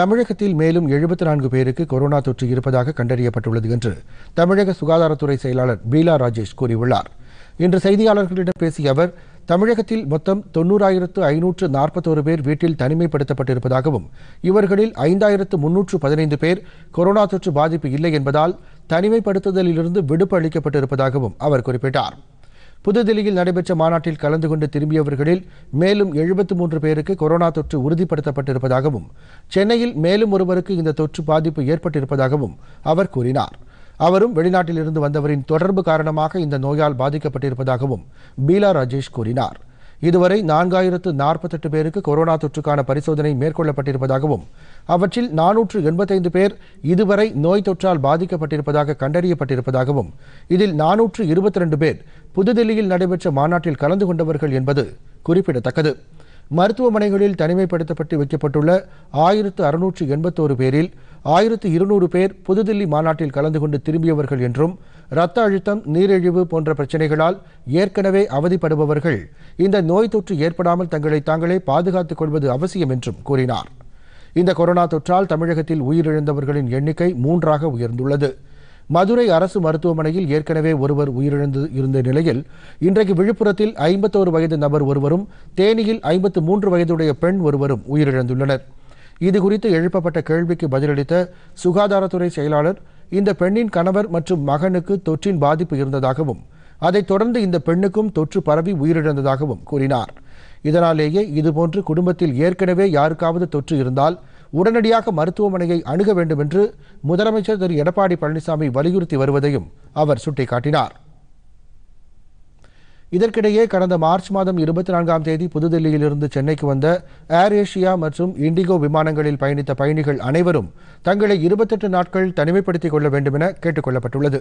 தமிழகத்தில் மேலும் எழுபத்தி நான்கு பேருக்கு கொரோனா தொற்று இருப்பதாக கண்டறியப்பட்டுள்ளது என்று தமிழக சுகாதாரத்துறை செயலாளர் பீலா ராஜேஷ் கூறியுள்ளார் இன்று செய்தியாளர்களிடம் பேசிய அவர் தமிழகத்தில் மொத்தம் தொன்னூறாயிரத்து ஐநூற்று நாற்பத்தோரு பேர் வீட்டில் தனிமைப்படுத்தப்பட்டிருப்பதாகவும் இவர்களில் ஐந்தாயிரத்து முன்னூற்று பதினைந்து பேர் கொரோனா தொற்று பாதிப்பு இல்லை என்பதால் தனிமைப்படுத்துதலிலிருந்து விடுப்பு அளிக்கப்பட்டிருப்பதாகவும் அவர் குறிப்பிட்டார் புதுதில்லியில் நடைபெற்ற மாநாட்டில் கலந்து கொண்டு திரும்பியவர்களில் மேலும் எழுபத்து மூன்று பேருக்கு கொரோனா தொற்று உறுதிப்படுத்தப்பட்டிருப்பதாகவும் சென்னையில் மேலும் ஒருவருக்கு இந்த தொற்று பாதிப்பு ஏற்பட்டிருப்பதாகவும் அவர் கூறினார் அவரும் வெளிநாட்டிலிருந்து வந்தவரின் தொடர்பு காரணமாக இந்த நோயால் பாதிக்கப்பட்டிருப்பதாகவும் பீலா ராஜேஷ் கூறினார் இதுவரை நான்காயிரத்து நாற்பத்தெட்டு பேருக்கு கொரோனா தொற்றுக்கான பரிசோதனை மேற்கொள்ளப்பட்டிருப்பதாகவும் அவற்றில் நானூற்று எண்பத்தைந்து பேர் இதுவரை நோய் தொற்றால் பாதிக்கப்பட்டிருப்பதாக கண்டறியப்பட்டிருப்பதாகவும் இதில் நானூற்று இருபத்தி ரெண்டு பேர் புதுதில்லியில் நடைபெற்ற மாநாட்டில் கலந்து கொண்டவர்கள் என்பது குறிப்பிடத்தக்கது மருத்துவமனைகளில் தனிமைப்படுத்தப்பட்டு வைக்கப்பட்டுள்ள ஆயிரத்து அறுநூற்று எண்பத்தோரு பேரில் ஆயிரத்து இருநூறு பேர் புதுதில்லி மாநாட்டில் கலந்து கொண்டு திரும்பியவர்கள் என்றும் இரத்த அழுத்தம் நீரிழிவு போன்ற பிரச்சினைகளால் ஏற்கனவே அவதிப்படுபவர்கள் இந்த நோய் தொற்று ஏற்படாமல் தங்களை தாங்களே பாதுகாத்துக் கொள்வது அவசியம் என்றும் கூறினார் இந்த கொரோனா தொற்றால் தமிழகத்தில் உயிரிழந்தவர்களின் எண்ணிக்கை மூன்றாக உயர்ந்துள்ளது மதுரை அரசு மருத்துவமனையில் ஏற்கனவே ஒருவர் உயிரிழந்து இருந்த நிலையில் இன்றைக்கு விழுப்புரத்தில் ஐம்பத்தோரு வயது நபர் ஒருவரும் தேனியில் ஐம்பத்து மூன்று வயதுடைய பெண் ஒருவரும் உயிரிழந்துள்ளனர் இதுகுறித்து எழுப்பப்பட்ட கேள்விக்கு பதிலளித்த சுகாதாரத்துறை செயலாளர் இந்த பெண்ணின் கணவர் மற்றும் மகனுக்கு தொற்றின் பாதிப்பு இருந்ததாகவும் அதைத் தொடர்ந்து இந்த பெண்ணுக்கும் தொற்று பரவி உயிரிழந்ததாகவும் கூறினார் இதனாலேயே இதுபோன்று குடும்பத்தில் ஏற்கனவே யாருக்காவது தொற்று இருந்தால் உடனடியாக மருத்துவமனையை அணுக வேண்டும் என்று முதலமைச்சர் திரு எடப்பாடி பழனிசாமி வலியுறுத்தி வருவதையும் அவர் சுட்டிக்காட்டினார் இதற்கிடையே கடந்த மார்ச் மாதம் இருபத்தி நான்காம் தேதி புதுதில்லியிலிருந்து சென்னைக்கு வந்த ஏர் ஏஷியா மற்றும் இண்டிகோ விமானங்களில் பயணித்த பயணிகள் அனைவரும் தங்களை இருபத்தெட்டு நாட்கள் தனிமைப்படுத்திக் கொள்ள வேண்டுமென கேட்டுக் கொள்ளப்பட்டுள்ளது